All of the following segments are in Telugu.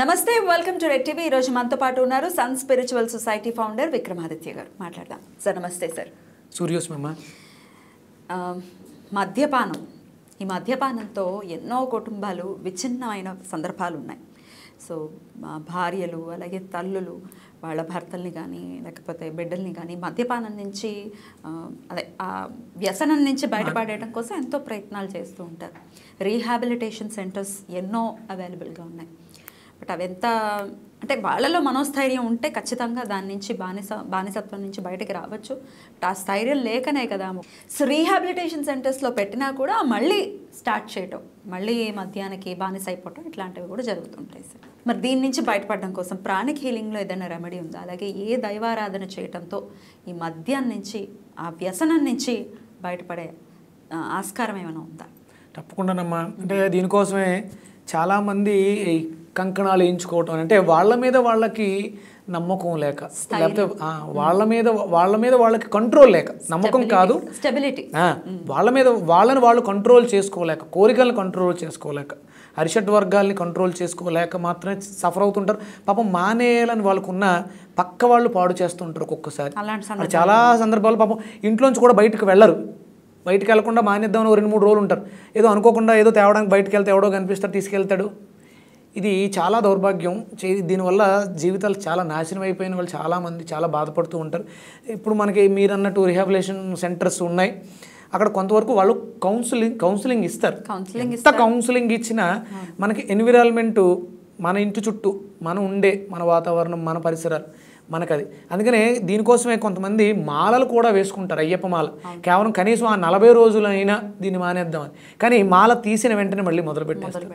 నమస్తే వెల్కమ్ టు రెడ్ టీవీ ఈరోజు మనతో పాటు ఉన్నారు Sun Spiritual Society founder Vikramaditya గారు మాట్లాడదాం సార్ నమస్తే సార్ సూర్యోస్మమ్మ మద్యపానం ఈ మద్యపానంతో ఎన్నో కుటుంబాలు విచ్ఛిన్నమైన సందర్భాలు ఉన్నాయి సో మా భార్యలు అలాగే తల్లులు వాళ్ళ భర్తల్ని కానీ లేకపోతే బిడ్డల్ని కానీ మద్యపానం నుంచి అదే ఆ వ్యసనం నుంచి బయటపడేయడం కోసం ఎంతో ప్రయత్నాలు చేస్తూ ఉంటారు రీహాబిలిటేషన్ సెంటర్స్ ఎన్నో అవైలబుల్గా ఉన్నాయి బట్ అవెంత అంటే వాళ్ళలో మనోస్థైర్యం ఉంటే ఖచ్చితంగా దాని నుంచి బానిస బానిసత్వం నుంచి బయటకు రావచ్చు ఆ స్థైర్యం లేకనే కదా సో రీహాబిలిటేషన్ సెంటర్స్లో పెట్టినా కూడా మళ్ళీ స్టార్ట్ చేయటం మళ్ళీ మధ్యాహ్నకి బానిస అయిపోవటం ఇట్లాంటివి కూడా జరుగుతుంటాయి సార్ మరి దీని నుంచి బయటపడడం కోసం ప్రాణిక్ హీలింగ్లో ఏదైనా రెమెడీ ఉందా అలాగే ఏ దైవారాధన చేయటంతో ఈ మద్యం నుంచి ఆ వ్యసనం నుంచి బయటపడే ఆస్కారం ఏమైనా ఉందా తప్పకుండానమ్మా అంటే దీనికోసమే చాలామంది కంకణాలు వేయించుకోవటం అంటే వాళ్ళ మీద వాళ్ళకి నమ్మకం లేక లేకపోతే వాళ్ళ మీద వాళ్ళ మీద వాళ్ళకి కంట్రోల్ లేక నమ్మకం కాదు స్టెబిలిటీ hmm. వాళ్ళ మీద వాళ్ళని వాళ్ళు కంట్రోల్ చేసుకోలేక కోరికలను కంట్రోల్ చేసుకోలేక అరిషట్ వర్గాల్ని కంట్రోల్ చేసుకోలేక మాత్రమే సఫర్ అవుతుంటారు పాపం మానేయాలని వాళ్ళకున్న పక్క వాళ్ళు పాడు చేస్తుంటారు ఒక్కొక్కసారి చాలా సందర్భాలు పాపం ఇంట్లోంచి కూడా బయటకు వెళ్ళరు బయటకు వెళ్లకుండా మానేద్దామని రెండు మూడు రోజులు ఉంటారు ఏదో అనుకోకుండా ఏదో తేవడానికి బయటకు వెళ్తే ఎవడో కనిపిస్తాడు తీసుకెళ్తాడు ఇది చాలా దౌర్భాగ్యం దీనివల్ల జీవితాలు చాలా నాశనం అయిపోయిన వాళ్ళు చాలామంది చాలా బాధపడుతూ ఉంటారు ఇప్పుడు మనకి మీరు అన్నట్టు రిహాబిలేషన్ సెంటర్స్ ఉన్నాయి అక్కడ కొంతవరకు వాళ్ళు కౌన్సిలింగ్ కౌన్సిలింగ్ ఇస్తారు కౌన్సిలింగ్ ఇస్తా కౌన్సిలింగ్ ఇచ్చిన మనకి ఎన్విరాన్మెంటు మన ఇంటి చుట్టూ మనం ఉండే మన వాతావరణం మన పరిసరాలు మనకది అందుకనే దీనికోసమే కొంతమంది మాలలు కూడా వేసుకుంటారు అయ్యప్ప మాల కేవలం కనీసం ఆ నలభై రోజులైనా దీన్ని మానేద్దామని కానీ మాల తీసిన వెంటనే మళ్ళీ మొదలు పెట్టేస్తారు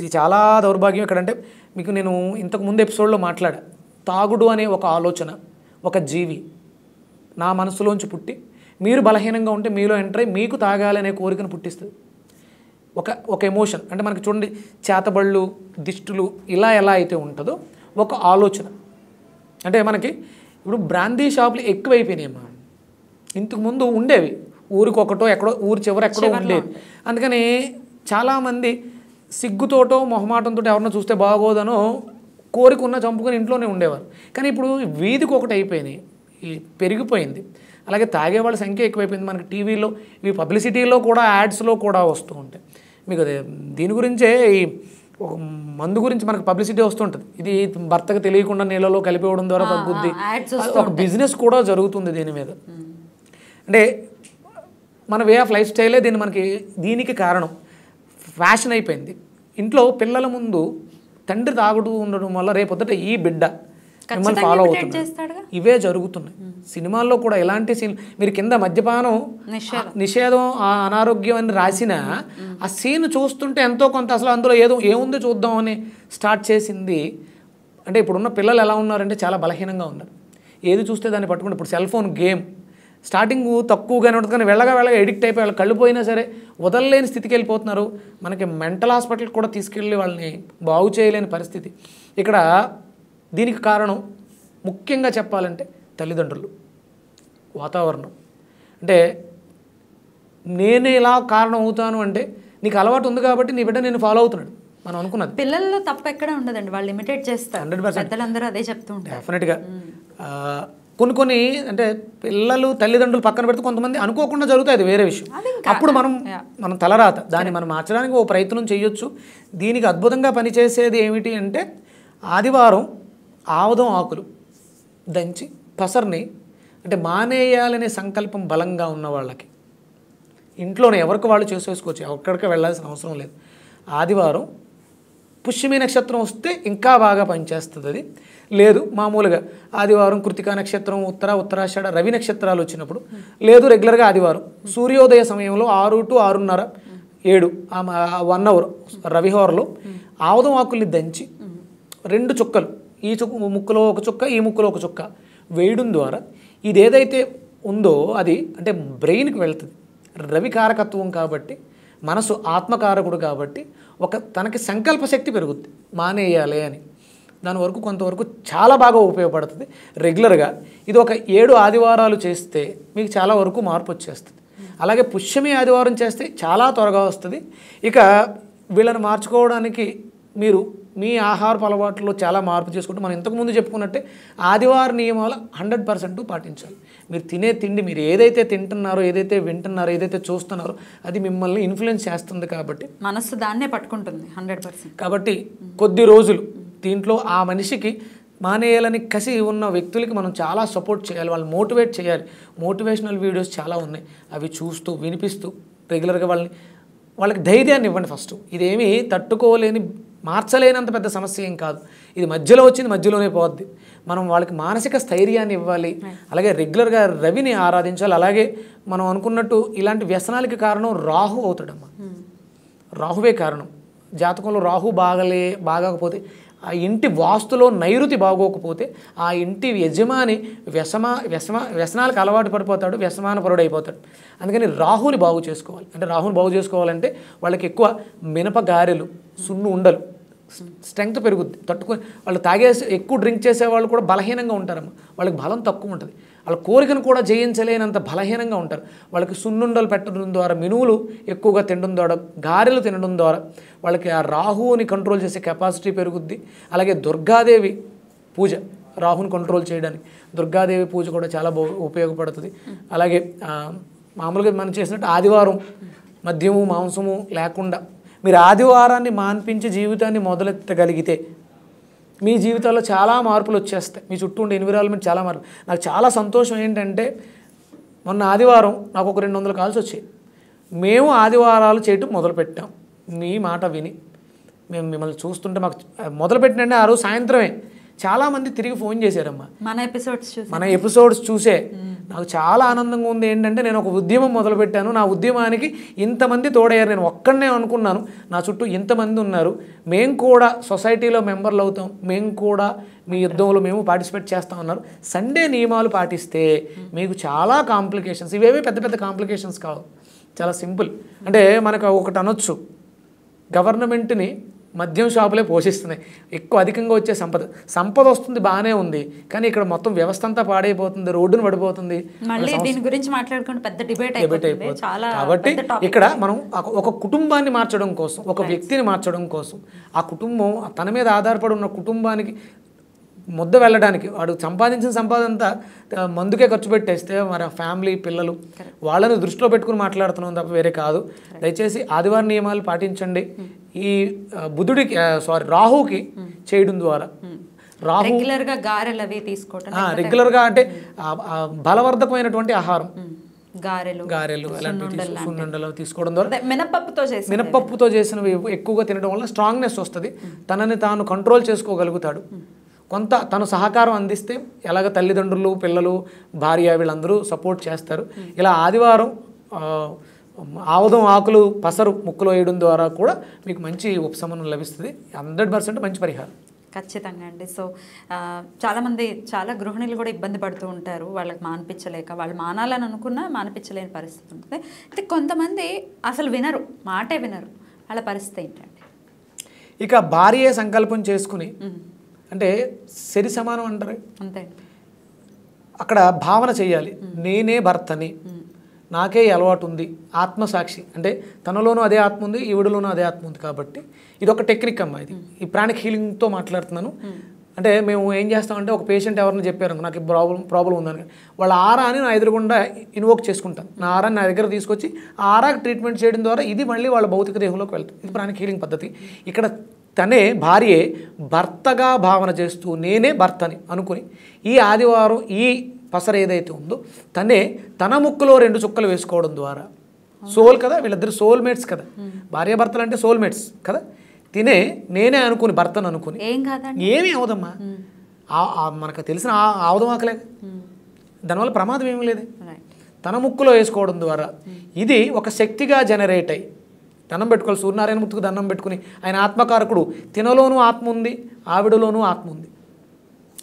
ఇది చాలా దౌర్భాగ్యం ఎక్కడంటే మీకు నేను ఇంతకు ముందు ఎపిసోడ్లో మాట్లాడా తాగుడు అనే ఒక ఆలోచన ఒక జీవి నా మనసులోంచి పుట్టి మీరు బలహీనంగా ఉంటే మీలో ఎంటర్ అయ్యి మీకు తాగాలనే కోరికను పుట్టిస్తుంది ఒక ఒక ఎమోషన్ అంటే మనకి చూడండి చేతబళ్ళు దిష్టులు ఇలా ఎలా అయితే ఉంటుందో ఒక ఆలోచన అంటే మనకి ఇప్పుడు బ్రాందీ షాపులు ఎక్కువైపోయినాయమ్మా ఇంతకు ఇంతకుముందు ఉండేవి ఊరికొకటో ఎక్కడో ఊరి చివరి ఎక్కడో ఉండేవి అందుకని చాలామంది సిగ్గుతోటో మొహమాటంతో ఎవరినో చూస్తే బాగోదనో కోరికున్న చంపుకొని ఇంట్లోనే ఉండేవారు కానీ ఇప్పుడు వీధికి ఒకటి అయిపోయినాయి పెరిగిపోయింది అలాగే తాగేవాళ్ళ సంఖ్య ఎక్కువైపోయింది మనకి టీవీలో ఇవి పబ్లిసిటీలో కూడా యాడ్స్లో కూడా వస్తూ ఉంటాయి మీకు దీని గురించే ఈ ఒక మందు గురించి మనకు పబ్లిసిటీ వస్తుంటుంది ఇది భర్తకు తెలియకుండా నీళ్ళలో కలిపివ్వడం ద్వారా తగ్గుద్ది ఒక బిజినెస్ కూడా జరుగుతుంది దీని మీద అంటే మన వే ఆఫ్ లైఫ్ స్టైలే దీన్ని మనకి దీనికి కారణం ఫ్యాషన్ అయిపోయింది ఇంట్లో పిల్లల ముందు తండ్రి తాగుడు ఉండడం వల్ల రేపొద్దుట ఈ బిడ్డ మిమ్మల్ని ఫాలో అవుతుంది ఇవే జరుగుతున్నాయి సినిమాల్లో కూడా ఎలాంటి సీన్ మీరు కింద మద్యపానం నిషేధం అనారోగ్యం అని రాసిన ఆ సీన్ చూస్తుంటే ఎంతో కొంత అసలు అందులో ఏదో ఏముంది చూద్దాం అని స్టార్ట్ చేసింది అంటే ఇప్పుడున్న పిల్లలు ఎలా ఉన్నారంటే చాలా బలహీనంగా ఉన్నారు ఏది చూస్తే దాన్ని పట్టుకుంటే ఇప్పుడు సెల్ ఫోన్ గేమ్ స్టార్టింగ్ తక్కువగానే ఉంటుంది కానీ వెళ్ళగా వెళ్ళగా ఎడిక్ట్ అయిపోయి వాళ్ళు కళ్ళు పోయినా సరే వదలలేని స్థితికి వెళ్ళిపోతున్నారు మనకి మెంటల్ హాస్పిటల్కి కూడా తీసుకెళ్ళి వాళ్ళని బాగు చేయలేని పరిస్థితి ఇక్కడ దీనికి కారణం ముఖ్యంగా చెప్పాలంటే తల్లిదండ్రులు వాతావరణం అంటే నేను ఇలా కారణం అవుతాను అంటే నీకు అలవాటు ఉంది కాబట్టి నీ బిడ్డ నేను ఫాలో అవుతున్నాడు మనం అనుకున్నది పిల్లల్లో తప్ప ఎక్కడ ఉండదండి వాళ్ళు లిమిటెడ్ చేస్తారు హండ్రెడ్ పర్సెంట్ అదే చెప్తూ ఉంటారు డెఫినెట్గా కొన్ని కొన్ని అంటే పిల్లలు తల్లిదండ్రులు పక్కన పెడితే కొంతమంది అనుకోకుండా జరుగుతాయి అది వేరే విషయం అప్పుడు మనం మనం తలరాత దాన్ని మనం మార్చడానికి ఓ ప్రయత్నం చేయొచ్చు దీనికి అద్భుతంగా పనిచేసేది ఏమిటి అంటే ఆదివారం ఆవదం ఆకులు దంచి పసర్ని అంటే మానేయాలనే సంకల్పం బలంగా ఉన్న వాళ్ళకి ఇంట్లోనే ఎవరికి వాళ్ళు చేసేసుకోవచ్చు ఎక్కడికి వెళ్ళాల్సిన అవసరం లేదు ఆదివారం పుష్యమి నక్షత్రం వస్తే ఇంకా బాగా పనిచేస్తుంది అది లేదు మామూలుగా ఆదివారం కృతికా నక్షత్రం ఉత్తర ఉత్తరాషాఢ రవి నక్షత్రాలు వచ్చినప్పుడు లేదు రెగ్యులర్గా ఆదివారం సూర్యోదయ సమయంలో ఆరు టు ఆరున్నర ఏడు వన్ అవర్ రవి హోర్లో ఆవదం ఆకుల్ని దంచి రెండు చుక్కలు ఈ చుక్క ముక్కలో ఒక చుక్క ఈ ముక్కలో ఒక చుక్క వేయడం ద్వారా ఇది ఏదైతే ఉందో అది అంటే బ్రెయిన్కి వెళ్తుంది రవి కారకత్వం కాబట్టి మనసు ఆత్మకారకుడు కాబట్టి ఒక తనకి సంకల్ప శక్తి పెరుగుద్ది మానేయాలి అని దాని వరకు కొంతవరకు చాలా బాగా ఉపయోగపడుతుంది రెగ్యులర్గా ఇది ఒక ఏడు ఆదివారాలు చేస్తే మీకు చాలా వరకు మార్పు వచ్చేస్తుంది అలాగే పుష్యమి ఆదివారం చేస్తే చాలా త్వరగా వస్తుంది ఇక వీళ్ళని మార్చుకోవడానికి మీరు మీ ఆహారపు అలవాట్లో చాలా మార్పు చేసుకుంటూ మనం ఇంతకుముందు చెప్పుకున్నట్టే ఆదివార నియమాలు హండ్రెడ్ పర్సెంట్ పాటించాలి మీరు తినే తిండి మీరు ఏదైతే తింటున్నారో ఏదైతే వింటున్నారో ఏదైతే చూస్తున్నారో అది మిమ్మల్ని ఇన్ఫ్లుయెన్స్ చేస్తుంది కాబట్టి మనస్సు దాన్నే పట్టుకుంటుంది హండ్రెడ్ పర్సెంట్ కాబట్టి కొద్ది రోజులు దీంట్లో ఆ మనిషికి మానేయాలని కసి ఉన్న వ్యక్తులకి మనం చాలా సపోర్ట్ చేయాలి వాళ్ళు మోటివేట్ చేయాలి మోటివేషనల్ వీడియోస్ చాలా ఉన్నాయి అవి చూస్తూ వినిపిస్తూ రెగ్యులర్గా వాళ్ళని వాళ్ళకి ధైర్యాన్ని ఇవ్వండి ఫస్ట్ ఇదేమీ తట్టుకోలేని మార్చలేనంత పెద్ద సమస్య ఏం కాదు ఇది మధ్యలో వచ్చింది మధ్యలోనే పోద్ది మనం వాళ్ళకి మానసిక స్థైర్యాన్ని ఇవ్వాలి అలాగే రెగ్యులర్గా రవిని ఆరాధించాలి అలాగే మనం అనుకున్నట్టు ఇలాంటి వ్యసనాలకి కారణం రాహు అవుతాడమ్మా hmm. రాహువే కారణం జాతకంలో రాహు బాగలే బాగాకపోతే ఆ ఇంటి వాస్తులో నైరుతి బాగోకపోతే ఆ ఇంటి యజమాని వ్యసమా వ్యసమ వ్యసనాలకు అలవాటు పడిపోతాడు వ్యసమాన పరుడు అయిపోతాడు అందుకని రాహుని బాగు చేసుకోవాలి అంటే రాహుని బాగు చేసుకోవాలంటే వాళ్ళకి ఎక్కువ మినప గారెలు సున్ను ఉండలు స్ట్రెంగ్త్ పెరుగుద్ది తట్టుకొని వాళ్ళు తాగేసే ఎక్కువ డ్రింక్ చేసే వాళ్ళు కూడా బలహీనంగా ఉంటారమ్మ వాళ్ళకి బలం తక్కువ ఉంటుంది వాళ్ళ కోరికను కూడా జయించలేనంత బలహీనంగా ఉంటారు వాళ్ళకి సున్నుండలు పెట్టడం ద్వారా మినువులు ఎక్కువగా తినడం ద్వారా గారెలు తినడం ద్వారా వాళ్ళకి ఆ రాహువుని కంట్రోల్ చేసే కెపాసిటీ పెరుగుద్ది అలాగే దుర్గాదేవి పూజ రాహుని కంట్రోల్ చేయడానికి దుర్గాదేవి పూజ కూడా చాలా ఉపయోగపడుతుంది అలాగే మామూలుగా మనం చేసినట్టు ఆదివారం మద్యము మాంసము లేకుండా మీరు ఆదివారాన్ని మాన్పించి జీవితాన్ని మొదలెత్తగలిగితే మీ జీవితాల్లో చాలా మార్పులు వచ్చేస్తాయి మీ చుట్టూ ఉండే ఎన్విరాల్మెంట్ చాలా మార్పు నాకు చాలా సంతోషం ఏంటంటే మొన్న ఆదివారం నాకు ఒక రెండు వందలు కాల్స్ వచ్చాయి మేము ఆదివారాలు చేయటం మొదలుపెట్టాం మీ మాట విని మేము మిమ్మల్ని చూస్తుంటే మాకు మొదలుపెట్టినండి ఆ రోజు సాయంత్రమే చాలామంది తిరిగి ఫోన్ చేశారమ్మా మన ఎపిసోడ్స్ మన ఎపిసోడ్స్ చూసే నాకు చాలా ఆనందంగా ఉంది ఏంటంటే నేను ఒక ఉద్యమం మొదలుపెట్టాను నా ఉద్యమానికి ఇంతమంది తోడయ్యారు నేను ఒక్కడనే అనుకున్నాను నా చుట్టూ ఇంతమంది ఉన్నారు మేము కూడా సొసైటీలో మెంబర్లు అవుతాం మేము కూడా మీ యుద్ధంలో మేము పార్టిసిపేట్ చేస్తా ఉన్నారు సండే నియమాలు పాటిస్తే మీకు చాలా కాంప్లికేషన్స్ ఇవేవి పెద్ద పెద్ద కాంప్లికేషన్స్ కావు చాలా సింపుల్ అంటే మనకు ఒకటి అనొచ్చు గవర్నమెంట్ని మద్యం షాపులే పోషిస్తున్నాయి ఎక్కువ అధికంగా వచ్చే సంపద సంపద వస్తుంది బాగానే ఉంది కానీ ఇక్కడ మొత్తం వ్యవస్థ అంతా పాడైపోతుంది రోడ్డును పడిపోతుంది దీని గురించి మాట్లాడుకుంటే పెద్ద కాబట్టి ఇక్కడ మనం ఒక కుటుంబాన్ని మార్చడం కోసం ఒక వ్యక్తిని మార్చడం కోసం ఆ కుటుంబం తన మీద ఆధారపడి ఉన్న కుటుంబానికి ముద్ద వెళ్ళడానికి వాడు సంపాదించిన సంపాదన అంతా మందుకే ఖర్చు పెట్టేస్తే మరి ఫ్యామిలీ పిల్లలు వాళ్ళని దృష్టిలో పెట్టుకుని మాట్లాడుతున్నాం తప్ప వేరే కాదు దయచేసి ఆదివారం నియమాలు పాటించండి hmm. ఈ బుధుడికి సారీ రాహుకి hmm. చేయడం ద్వారా hmm. రాహు రెగ్యులర్గా గారెలు అవి తీసుకోవటం రెగ్యులర్గా అంటే బలవర్ధకమైనటువంటి ఆహారం గారెలు గారెలు తీసుకోవడం ద్వారా మినపప్పుతో చేసి మినపప్పుతో చేసినవి ఎక్కువగా తినడం వల్ల స్ట్రాంగ్నెస్ వస్తుంది తనని తాను కంట్రోల్ చేసుకోగలుగుతాడు కొంత తను సహకారం అందిస్తే ఎలాగ తల్లిదండ్రులు పిల్లలు భార్య వీళ్ళందరూ సపోర్ట్ చేస్తారు ఇలా ఆదివారం ఆవదం ఆకులు పసరు ముక్కులు వేయడం ద్వారా కూడా మీకు మంచి ఉపశమనం లభిస్తుంది హండ్రెడ్ పర్సెంట్ మంచి పరిహారం ఖచ్చితంగా అండి సో చాలామంది చాలా గృహిణులు కూడా ఇబ్బంది పడుతూ ఉంటారు వాళ్ళకి మానిపించలేక వాళ్ళు మానాలని అనుకున్నా మానిపించలేని పరిస్థితి ఉంటుంది అయితే కొంతమంది అసలు వినరు మాటే వినరు వాళ్ళ పరిస్థితి ఏంటండి ఇక భార్య సంకల్పం చేసుకుని అంటే సరి సమానం అంటారు అంతే అక్కడ భావన చేయాలి నేనే భర్తని నాకే అలవాటు ఉంది ఆత్మసాక్షి అంటే తనలోనూ అదే ఆత్మ ఉంది ఈవిడలోనూ అదే ఆత్మ ఉంది కాబట్టి ఇది ఒక టెక్నిక్ అమ్మా ఇది ఈ ప్రాణిక్ హీలింగ్తో మాట్లాడుతున్నాను అంటే మేము ఏం చేస్తామంటే ఒక పేషెంట్ ఎవరిని చెప్పారు నాకు ప్రాబ్లం ప్రాబ్లం ఉందని వాళ్ళ ఆరా అని నా ఎదురుగుండా ఇన్వోక్ చేసుకుంటాను నా ఆరాని నా దగ్గర తీసుకొచ్చి ఆరాకి ట్రీట్మెంట్ చేయడం ద్వారా ఇది మళ్ళీ వాళ్ళ భౌతిక దేహంలోకి వెళ్తుంది ఇది ప్రాణిక హీలింగ్ పద్ధతి ఇక్కడ తనే భార్యే భర్తగా భావన చేస్తూ నేనే భర్తని అనుకుని ఈ ఆదివారం ఈ పసర ఏదైతే ఉందో తనే తన ముక్కులో రెండు చుక్కలు వేసుకోవడం ద్వారా సోల్ కదా వీళ్ళిద్దరు సోల్మేట్స్ కదా భార్యాభర్తలు అంటే సోల్మేట్స్ కదా తినే నేనే అనుకుని భర్తను అనుకుని ఏమీ అవదమ్మా మనకు తెలిసిన అవదం ఆకలే దానివల్ల ప్రమాదం ఏమీ లేదు తన ముక్కులో వేసుకోవడం ద్వారా ఇది ఒక శక్తిగా జనరేట్ అయ్యి దండం పెట్టుకోవాలి సూర్యనారాయణ మూర్తికి దండం పెట్టుకుని ఆయన ఆత్మకారకుడు తినలోనూ ఆత్మ ఉంది ఆవిడలోనూ ఆత్మ ఉంది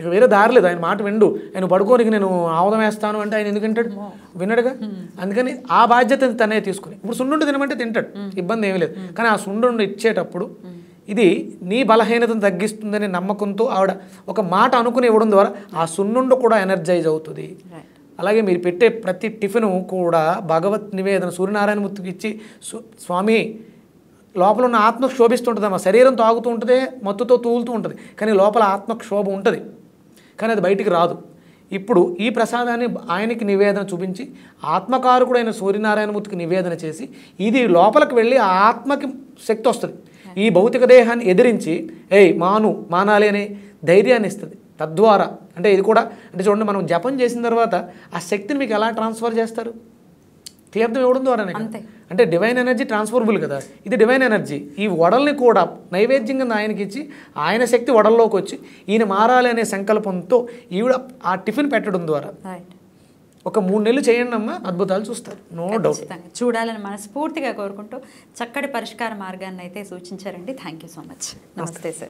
ఇక వేరే దారి లేదు ఆయన మాట విండు ఆయన పడుకోనికి నేను ఆవదం వేస్తాను అంటే ఆయన ఎందుకంటాడు వినడుగా అందుకని ఆ బాధ్యత తనే తీసుకుని ఇప్పుడు సుండు తినమంటే తింటాడు ఇబ్బంది ఏమీ లేదు కానీ ఆ సుండు ఇచ్చేటప్పుడు ఇది నీ బలహీనతను తగ్గిస్తుందనే నమ్మకంతో ఆవిడ ఒక మాట అనుకుని ఇవ్వడం ద్వారా ఆ సున్నుండు కూడా ఎనర్జైజ్ అవుతుంది అలాగే మీరు పెట్టే ప్రతి టిఫిన్ కూడా భగవత్ నివేదన సూర్యనారాయణ సూర్యనారాయణమూర్తికి ఇచ్చి స్వామి లోపల ఉన్న ఆత్మ క్షోభిస్తుంటుందమ్మా శరీరం తాగుతూ ఉంటుంది మత్తుతో తూలుతూ ఉంటుంది కానీ లోపల ఆత్మ ఉంటుంది కానీ అది బయటికి రాదు ఇప్పుడు ఈ ప్రసాదాన్ని ఆయనకి నివేదన చూపించి ఆత్మకారకుడైన సూర్యనారాయణమూర్తికి నివేదన చేసి ఇది లోపలికి వెళ్ళి ఆత్మకి శక్తి వస్తుంది ఈ భౌతిక దేహాన్ని ఎదిరించి ఏయ్ మాను మానాలి అనే ధైర్యాన్ని ఇస్తుంది తద్వారా అంటే ఇది కూడా అంటే చూడండి మనం జపం చేసిన తర్వాత ఆ శక్తిని మీకు ఎలా ట్రాన్స్ఫర్ చేస్తారు తీర్థం ఇవ్వడం ద్వారానే అంటే డివైన్ ఎనర్జీ ట్రాన్స్ఫర్బుల్ కదా ఇది డివైన్ ఎనర్జీ ఈ వడల్ని కూడా నైవేద్యంగా ఆయనకి ఇచ్చి ఆయన శక్తి వడల్లోకి వచ్చి ఈయన మారాలి అనే సంకల్పంతో ఈవిడ ఆ టిఫిన్ పెట్టడం ద్వారా ఒక మూడు నెలలు చేయండి అమ్మా అద్భుతాలు చూస్తారు నో డౌట్ చూడాలని మనస్ఫూర్తిగా కోరుకుంటూ చక్కటి పరిష్కార మార్గాన్ని అయితే సూచించారండి థ్యాంక్ యూ సో మచ్ నమస్తే సార్